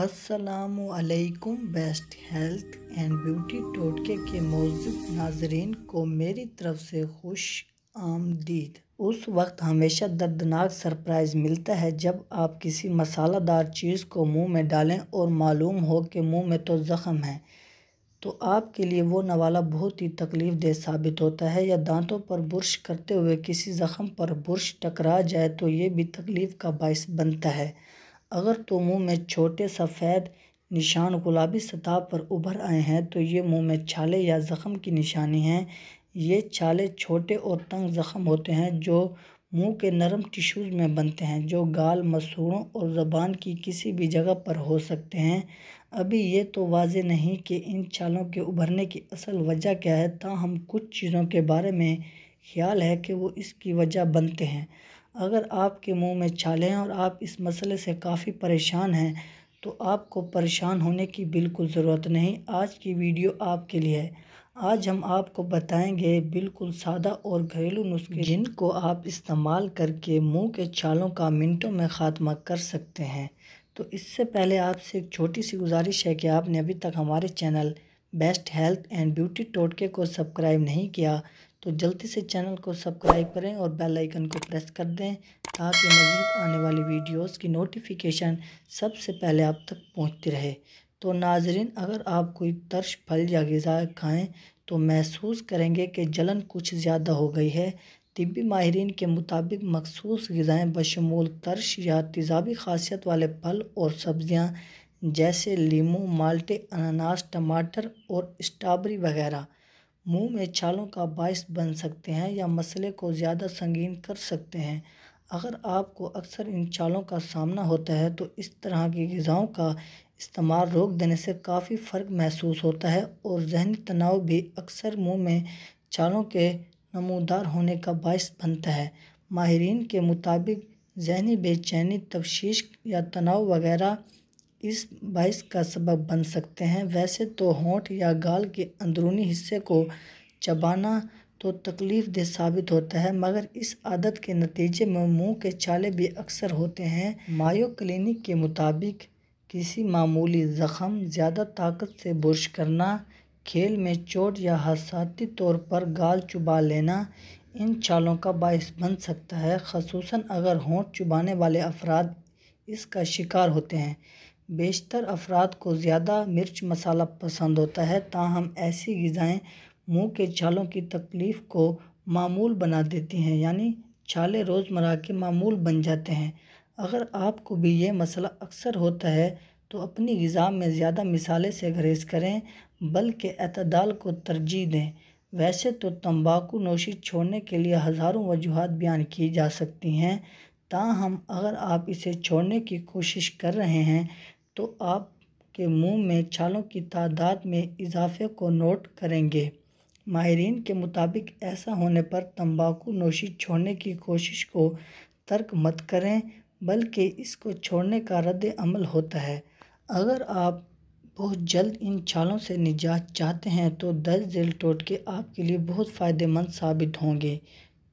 असलकुम best health and beauty टोटके के मौजूद नाजरीन को मेरी तरफ से खुश आमदीद उस वक्त हमेशा दर्दनाक सरप्राइज़ मिलता है जब आप किसी मसालादार चीज़ को मुंह में डालें और मालूम हो कि मुंह में तो ज़ख़म है तो आपके लिए वो नवाला बहुत ही तकलीफ़ देह साबित होता है या दांतों पर बुरश करते हुए किसी ज़ख़म पर बुरश टकरा जाए तो ये भी तकलीफ़ का बायस बनता है अगर तो मुँह में छोटे सफ़ेद निशान गुलाबी सतह पर उभर आए हैं तो ये मुँह में छाले या ज़ख़म की निशानी हैं ये छाले छोटे और तंग ज़ख़म होते हैं जो मुँह के नरम टिश्यूज़ में बनते हैं जो गाल मसूड़ों और ज़बान की किसी भी जगह पर हो सकते हैं अभी ये तो वाज नहीं कि इन छालों के उभरने की असल वजह क्या है ताहम कुछ चीज़ों के बारे में ख्याल है कि वो इसकी वजह बनते हैं अगर आपके मुंह में छाले हैं और आप इस मसले से काफ़ी परेशान हैं तो आपको परेशान होने की बिल्कुल ज़रूरत नहीं आज की वीडियो आपके लिए है आज हम आपको बताएंगे बिल्कुल सादा और घरेलू नुस्खे जिनको आप इस्तेमाल करके मुंह के छालों का मिनटों में ख़ात्मा कर सकते हैं तो इससे पहले आपसे एक छोटी सी गुजारिश है कि आपने अभी तक हमारे channel best health and beauty टोटके को सब्सक्राइब नहीं किया तो जल्दी से चैनल को सब्सक्राइब करें और बेल आइकन को प्रेस कर दें ताकि मज़ीद आने वाली वीडियोस की नोटिफिकेशन सबसे पहले आप तक पहुंचती रहे तो नाजरीन अगर आप कोई तर्श फल या गज़ा खाएँ तो महसूस करेंगे कि जलन कुछ ज़्यादा हो गई है तबी माहरीन के मुताबिक मखसूस गज़ाएँ बशमूल तर्श या तजाबी खासियत वाले फल और सब्ज़ियाँ जैसे लीमू माल्टे अनानास टमाटर और स्ट्रॉबेरी वगैरह मुंह में छालों का बायस बन सकते हैं या मसले को ज़्यादा संगीन कर सकते हैं अगर आपको अक्सर इन छालों का सामना होता है तो इस तरह की गज़ाओं का इस्तेमाल रोक देने से काफ़ी फ़र्क महसूस होता है और जहनी तनाव भी अक्सर मुंह में छालों के नमोदार होने का बायस बनता है माहरीन के मुताबिक जहनी बेचैनी तफशीश या तनाव वगैरह इस बाइस का सबब बन सकते हैं वैसे तो होंठ या गाल के अंदरूनी हिस्से को चबाना तो तकलीफ देह साबित होता है मगर इस आदत के नतीजे में मुंह के छाले भी अक्सर होते हैं मायो क्लिनिक के मुताबिक किसी मामूली ज़ख़म ज़्यादा ताकत से बुरश करना खेल में चोट या हादसाती तौर पर गाल चुबा लेना इन छालों का बायस बन सकता है खसूस अगर होंठ चुबाने वाले अफराद इसका शिकार होते हैं बेशतर अफराद को ज़्यादा मिर्च मसाला पसंद होता है ताहम ऐसी गजाएँ मुँह के छालों की तकलीफ़ को मामूल बना देती हैं यानी छाले रोज़मर्रा के मामूल बन जाते हैं अगर आपको भी ये मसला अक्सर होता है तो अपनी गज़ा में ज़्यादा मिसाले से गुरेज करें बल्कि अतदाल को तरजीह दें वैसे तो तंबाकू नोशी छोड़ने के लिए हज़ारों वजूहत बयान की जा सकती हैं ताहम अगर आप इसे छोड़ने की कोशिश कर रहे हैं तो आपके मुंह में छालों की तादाद में इजाफे को नोट करेंगे माहरीन के मुताबिक ऐसा होने पर तंबाकू नोशी छोड़ने की कोशिश को तर्क मत करें बल्कि इसको छोड़ने का रद्द अमल होता है अगर आप बहुत जल्द इन छालों से निजात चाहते हैं तो दस दिल टोटके आपके लिए बहुत फ़ायदेमंद साबित होंगे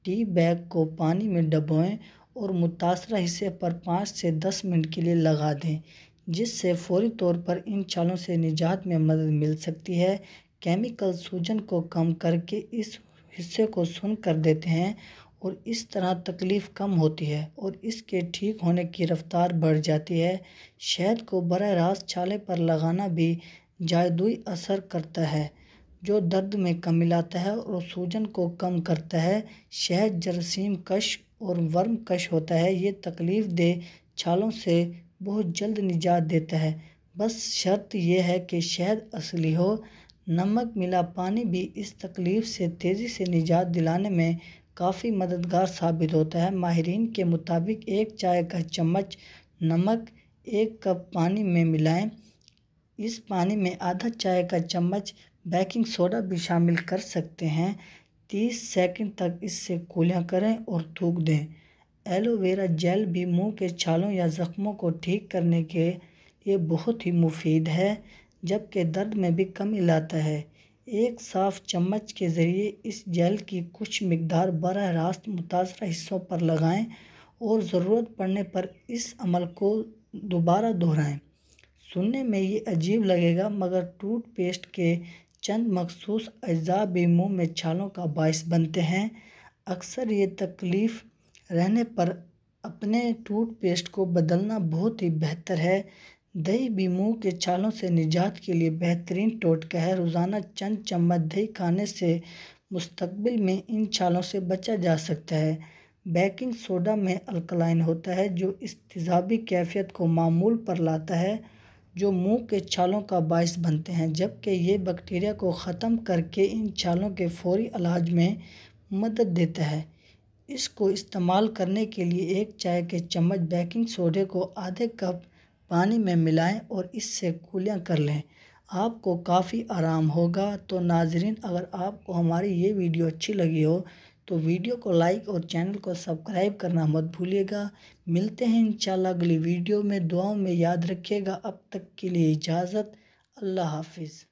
टी बैग को पानी में डबोएं और मुतासर हिस्से पर पाँच से दस मिनट के लिए लगा दें जिससे फौरी तौर पर इन छालों से निजात में मदद मिल सकती है केमिकल सूजन को कम करके इस हिस्से को सुन कर देते हैं और इस तरह तकलीफ़ कम होती है और इसके ठीक होने की रफ़्तार बढ़ जाती है शहद को बर रास्त छाले पर लगाना भी जादुई असर करता है जो दर्द में कमी लाता है और सूजन को कम करता है शहद जरसीम कश और वर्म कश होता है ये तकलीफ़ दे छालों से बहुत जल्द निजात देता है बस शर्त यह है कि शहद असली हो नमक मिला पानी भी इस तकलीफ़ से तेज़ी से निजात दिलाने में काफ़ी मददगार साबित होता है माहरीन के मुताबिक एक चाय का चम्मच नमक एक कप पानी में मिलाएं इस पानी में आधा चाय का चम्मच बेकिंग सोडा भी शामिल कर सकते हैं तीस सेकंड तक इससे कूलियाँ करें और थूक दें एलोवेरा जेल भी मुंह के छालों या ज़ख्मों को ठीक करने के लिए बहुत ही मुफीद है जबकि दर्द में भी कम इलाता है एक साफ़ चम्मच के ज़रिए इस जेल की कुछ मकदार बरह रास्त मुतासर हिस्सों पर लगाएँ और ज़रूरत पड़ने पर इस अमल को दोबारा दोहराएँ सुनने में ये अजीब लगेगा मगर पेस्ट के चंद मखसूस अज्जा भी मुँह में छालों का बायस बनते हैं अक्सर ये तकलीफ़ रहने पर अपने टूथपेस्ट को बदलना बहुत ही बेहतर है दही भी मुँह के छालों से निजात के लिए बेहतरीन टोटका है रोज़ाना चंद चम्मच दही खाने से मुस्तबिल में इन छालों से बचा जा सकता है बेकिंग सोडा में अल्कलाइन होता है जो इस तेजाबी कैफियत को मामूल पर लाता है जो मुंह के छालों का बायस बनते हैं जबकि ये बैक्टीरिया को ख़त्म करके इन छालों के फौरी इलाज में मदद देता है इसको इस्तेमाल करने के लिए एक चाय के चम्मच बेकिंग सोडे को आधे कप पानी में मिलाएं और इससे कुलियाँ कर लें आपको काफ़ी आराम होगा तो नाजरीन अगर आपको हमारी ये वीडियो अच्छी लगी हो तो वीडियो को लाइक और चैनल को सब्सक्राइब करना मत भूलिएगा मिलते हैं इंशाल्लाह अगली वीडियो में दुआओं में याद रखिएगा अब तक के लिए इजाज़त अल्लाह हाफिज़